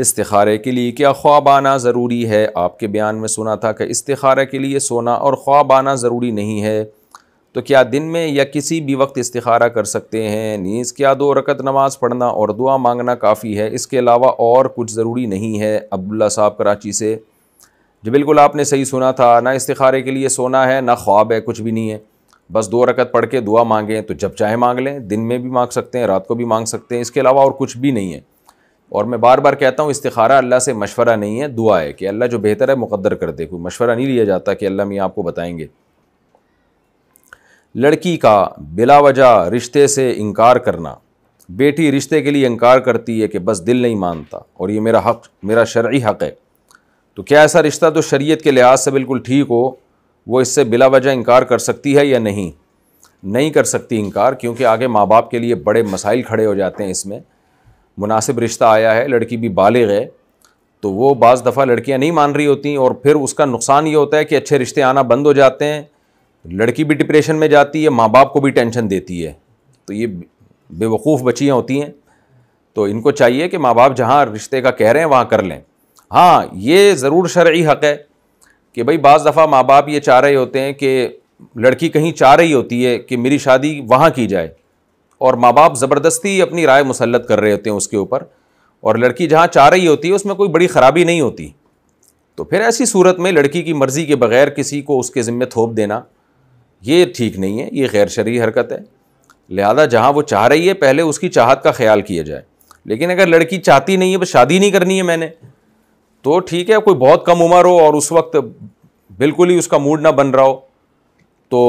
इस्तारे के लिए क्या ख्वाब आना ज़रूरी है आपके बयान में सुना था कि इस्तारे के लिए सोना और ख्वाब आना ज़रूरी नहीं है तो क्या दिन में या किसी भी वक्त इस्तारा कर सकते हैं नीज़ क्या दो रकत नमाज पढ़ना और दुआ मांगना काफ़ी है इसके अलावा और कुछ ज़रूरी नहीं है अब्दुल्ला साहब कराची से जी बिल्कुल आपने सही सुना था ना इस्तारे के लिए सोना है ना ख्वाब है कुछ भी नहीं है बस दो रकत पढ़ के दुआ मांगें तो जब चाहे मांग लें दिन में भी मांग सकते हैं रात को भी मांग सकते हैं इसके अलावा और कुछ भी नहीं है और मैं बार बार कहता हूँ इस्तारा अल्लाह से मशवरा नहीं है दुआ है कि अल्लाह जो बेहतर है मुकद्दर कर दे कोई मशवरा नहीं लिया जाता कि अल्लाह मियाँ आपको बताएंगे लड़की का बिला वजह रिश्ते से इनकार करना बेटी रिश्ते के लिए इनकार करती है कि बस दिल नहीं मानता और ये मेरा हक मेरा शर्य हक है तो क्या ऐसा रिश्ता तो शरीयत के लिहाज से बिल्कुल ठीक हो वो इससे बिला वजह इनकार कर सकती है या नहीं नहीं कर सकती इनकार क्योंकि आगे माँ बाप के लिए बड़े मसाइल खड़े हो जाते हैं इसमें मुनासिब रिश्ता आया है लड़की भी बालिग है तो वो बज़ दफ़ा लड़कियाँ नहीं मान रही होती और फिर उसका नुकसान ये होता है कि अच्छे रिश्ते आना बंद हो जाते हैं लड़की भी डिप्रेशन में जाती है माँ बाप को भी टेंशन देती है तो ये बेवकूफ़ बच्चियाँ होती हैं तो इनको चाहिए कि माँ बाप जहाँ रिश्ते का कह रहे हैं वहाँ कर लें हाँ ये ज़रूर शर्य हक़ है कि भाई बज़ दफ़ा माँ बाप ये चाह रहे होते हैं कि लड़की कहीं चाह रही होती है कि मेरी शादी वहाँ की जाए और माँ बाप ज़बरदस्ती अपनी राय मुसलत कर रहे होते हैं उसके ऊपर और लड़की जहाँ चाह रही होती है उसमें कोई बड़ी ख़राबी नहीं होती तो फिर ऐसी सूरत में लड़की की मर्ज़ी के बग़ैर किसी को उसके ज़िम्मे थोप देना ये ठीक नहीं है ये गैर शरी हरकत है लिहाजा जहाँ वो चाह रही है पहले उसकी चाहत का ख्याल किया जाए लेकिन अगर लड़की चाहती नहीं है बस तो शादी नहीं करनी है मैंने तो ठीक है कोई बहुत कम उम्र हो और उस वक्त बिल्कुल ही उसका मूड ना बन रहा हो तो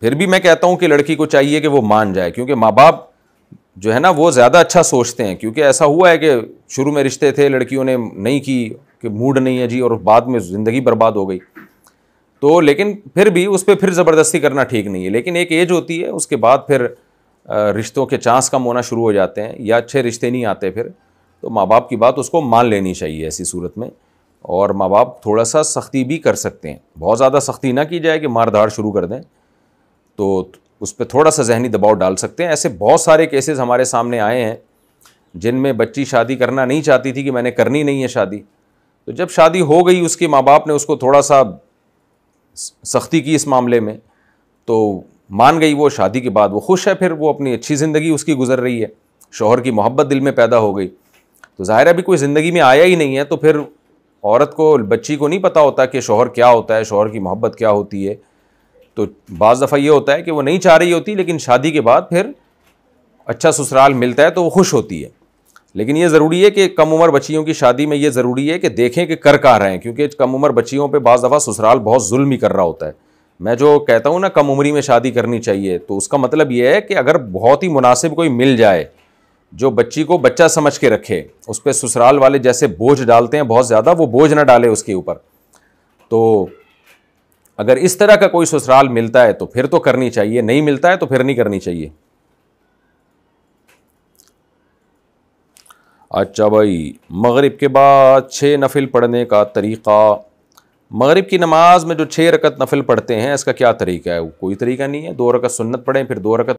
फिर भी मैं कहता हूँ कि लड़की को चाहिए कि वो मान जाए क्योंकि माँ बाप जो है ना वो ज़्यादा अच्छा सोचते हैं क्योंकि ऐसा हुआ है कि शुरू में रिश्ते थे लड़कियों ने नहीं की कि मूड नहीं है जी और बाद में ज़िंदगी बर्बाद हो गई तो लेकिन फिर भी उस पर फिर ज़बरदस्ती करना ठीक नहीं है लेकिन एक एज होती है उसके बाद फिर रिश्तों के चांस कम होना शुरू हो जाते हैं या अच्छे रिश्ते नहीं आते फिर तो माँ बाप की बात उसको मान लेनी चाहिए ऐसी सूरत में और माँ बाप थोड़ा सा सख्ती भी कर सकते हैं बहुत ज़्यादा सख्ती ना की जाए कि मार धाड़ शुरू कर दें तो उस पर थोड़ा सा जहनी दबाव डाल सकते हैं ऐसे बहुत सारे केसेस हमारे सामने आए हैं जिनमें बच्ची शादी करना नहीं चाहती थी कि मैंने करनी नहीं है शादी तो जब शादी हो गई उसके माँ बाप ने उसको थोड़ा सा सख्ती की इस मामले में तो मान गई वो शादी के बाद वो खुश है फिर वो अपनी अच्छी ज़िंदगी उसकी गुजर रही है शोहर की मोहब्बत दिल में पैदा हो गई तो ज़ाहिर अभी कोई ज़िंदगी में आया ही नहीं है तो फिर औरत को बच्ची को नहीं पता होता कि शोहर क्या होता है शोहर की मोहब्बत क्या होती है तो बज़ दफ़ा ये होता है कि वो नहीं चाह रही होती लेकिन शादी के बाद फिर अच्छा ससुराल मिलता है तो वो खुश होती है लेकिन ये ज़रूरी है कि कम उम्र बच्चियों की शादी में ये ज़रूरी है कि देखें कि कर कहा रहे हैं क्योंकि कम उम्र बच्चियों पर बज़ दफ़ा ससुराल बहुत जुल्म ही कर रहा होता है मैं जो कहता हूँ ना कम उम्री में शादी करनी चाहिए तो उसका मतलब ये है कि अगर बहुत ही मुनासिब कोई मिल जाए जो बच्ची को बच्चा समझ के रखे उस पर ससुराल वाले जैसे बोझ डालते हैं बहुत ज़्यादा वो बोझ ना डाले उसके ऊपर तो अगर इस तरह का कोई ससुराल मिलता है तो फिर तो करनी चाहिए नहीं मिलता है तो फिर नहीं करनी चाहिए अच्छा भाई मगरिब के बाद छः नफिल पढ़ने का तरीक़ा मगरिब की नमाज में जो छः रकत नफिल पढ़ते हैं इसका क्या तरीका है कोई तरीका नहीं है दो रकत सुन्नत पढ़ें फिर दो रकत